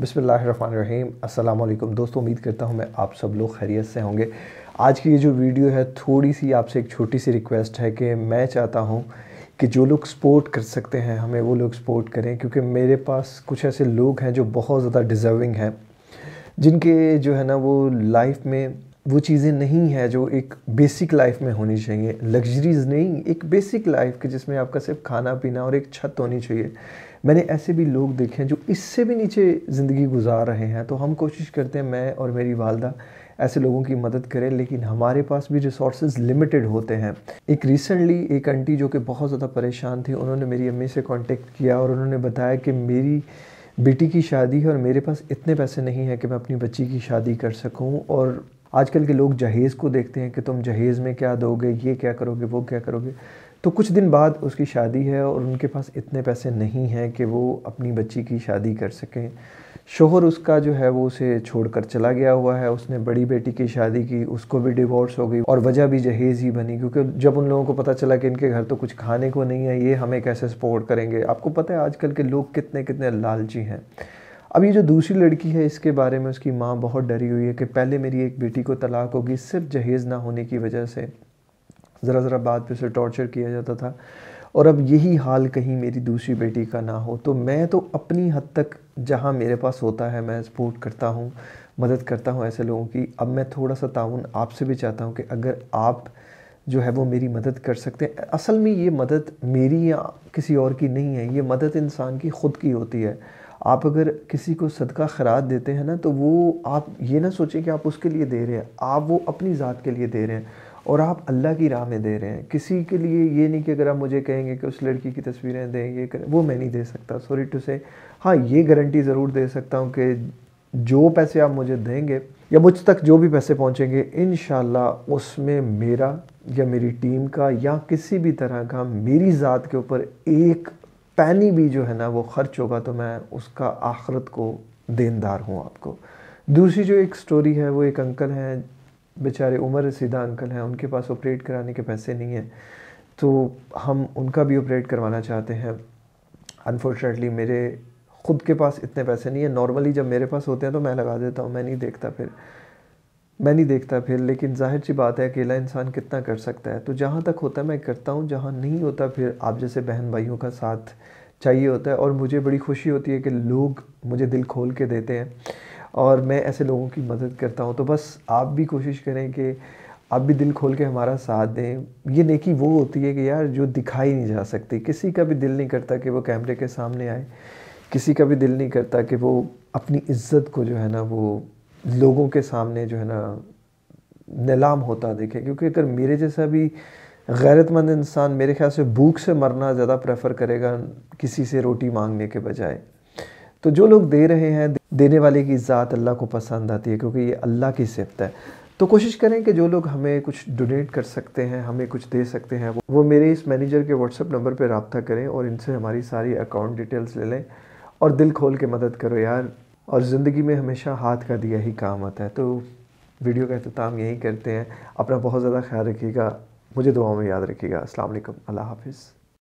बसमीम अल्लाम दोस्तों उम्मीद करता हूँ मैं आप सब लोग खैरियत से होंगे आज की ये जो वीडियो है थोड़ी सी आपसे एक छोटी सी रिक्वेस्ट है कि मैं चाहता हूँ कि जो लोग सपोर्ट कर सकते हैं हमें वो लोग सपोर्ट करें क्योंकि मेरे पास कुछ ऐसे लोग हैं जो बहुत ज़्यादा डिज़र्विंग हैं जिनके जो है ना वो लाइफ में वो चीज़ें नहीं है जो एक बेसिक लाइफ में होनी चाहिए लग्जरीज़ नहीं एक बेसिक लाइफ के जिसमें आपका सिर्फ खाना पीना और एक छत होनी चाहिए मैंने ऐसे भी लोग देखे हैं जो इससे भी नीचे ज़िंदगी गुजार रहे हैं तो हम कोशिश करते हैं मैं और मेरी वालदा ऐसे लोगों की मदद करें लेकिन हमारे पास भी रिसोर्स लिमिटेड होते हैं एक रिसेंटली एक आंटी जो कि बहुत ज़्यादा परेशान थी उन्होंने मेरी अम्मी से कॉन्टेक्ट किया और उन्होंने बताया कि मेरी बेटी की शादी है और मेरे पास इतने पैसे नहीं हैं कि मैं अपनी बच्ची की शादी कर सकूं और आजकल के लोग जहेज़ को देखते हैं कि तुम जहेज़ में क्या दोगे ये क्या करोगे वो क्या करोगे तो कुछ दिन बाद उसकी शादी है और उनके पास इतने पैसे नहीं हैं कि वो अपनी बच्ची की शादी कर सकें शोहर उसका जो है वो उसे छोड़कर चला गया हुआ है उसने बड़ी बेटी की शादी की उसको भी डिवोर्स हो गई और वजह भी जहेज़ ही बनी क्योंकि जब उन लोगों को पता चला कि इनके घर तो कुछ खाने को नहीं है ये हमें कैसे सपोर्ट करेंगे आपको पता है आजकल के लोग कितने कितने लालची हैं अब ये जो दूसरी लड़की है इसके बारे में उसकी माँ बहुत डरी हुई है कि पहले मेरी एक बेटी को तलाक होगी सिर्फ जहेज़ ना होने की वजह से ज़रा ज़रा बात पे उसे टॉर्चर किया जाता था और अब यही हाल कहीं मेरी दूसरी बेटी का ना हो तो मैं तो अपनी हद तक जहाँ मेरे पास होता है मैं सपोर्ट करता हूँ मदद करता हूँ ऐसे लोगों की अब मैं थोड़ा सा ताउन आपसे भी चाहता हूँ कि अगर आप जो है वो मेरी मदद कर सकते हैं असल में ये मदद मेरी या किसी और की नहीं है ये मदद इंसान की ख़ुद की होती है आप अगर किसी को सदका खराज देते हैं ना तो वो आप ये ना सोचें कि आप उसके लिए दे रहे हैं आप वो अपनी ज़ात के लिए दे रहे हैं और आप अल्लाह की राह में दे रहे हैं किसी के लिए ये नहीं कि अगर आप मुझे कहेंगे कि उस लड़की की तस्वीरें दें ये करें वो मैं नहीं दे सकता सॉरी टू से हाँ ये गारंटी ज़रूर दे सकता हूँ कि जो पैसे आप मुझे देंगे या मुझ तक जो भी पैसे पहुँचेंगे इन उसमें मेरा या मेरी टीम का या किसी भी तरह का मेरी ज़ात के ऊपर एक पैनी भी जो है ना वो खर्च होगा तो मैं उसका आखरत को देनदार हूँ आपको दूसरी जो एक स्टोरी है वो एक अंकल हैं बेचारे उमर सीधा अंकल हैं उनके पास ऑपरेट कराने के पैसे नहीं हैं तो हम उनका भी ऑपरेट करवाना चाहते हैं अनफॉर्चुनेटली मेरे खुद के पास इतने पैसे नहीं है नॉर्मली जब मेरे पास होते हैं तो मैं लगा देता हूँ मैं नहीं देखता फिर मैं नहीं देखता फिर लेकिन जाहिर सी बात है अकेला इंसान कितना कर सकता है तो जहाँ तक होता है मैं करता हूँ जहाँ नहीं होता फिर आप जैसे बहन भाइयों का साथ चाहिए होता है और मुझे बड़ी खुशी होती है कि लोग मुझे दिल खोल के देते हैं और मैं ऐसे लोगों की मदद करता हूँ तो बस आप भी कोशिश करें कि आप भी दिल खोल के हमारा साथ दें ये नेकी वो होती है कि यार जो दिखाई नहीं जा सकती किसी का भी दिल नहीं करता कि वो कैमरे के सामने आए किसी का भी दिल नहीं करता कि वो अपनी इज्जत को जो है ना वो लोगों के सामने जो है ना नीलाम होता देखे क्योंकि अगर मेरे जैसा भी गैरतमंद इंसान मेरे ख्याल से भूख से मरना ज़्यादा प्रेफर करेगा किसी से रोटी मांगने के बजाय तो जो लोग दे रहे हैं देने वाले की ज़ात अल्लाह को पसंद आती है क्योंकि ये अल्लाह की सिफत है तो कोशिश करें कि जो लोग हमें कुछ डोनेट कर सकते हैं हमें कुछ दे सकते हैं वो मेरे इस मैनेजर के व्हाट्सअप नंबर पर रबता करें और इनसे हमारी सारी अकाउंट डिटेल्स ले लें और दिल खोल के मदद करो यार और ज़िंदगी में हमेशा हाथ का दिया ही काम आता है तो वीडियो का अख्ताम यही करते हैं अपना बहुत ज़्यादा ख्याल रखिएगा मुझे दुआओं में याद रखिएगा अस्सलाम वालेकुम अल्लाह हाफिज़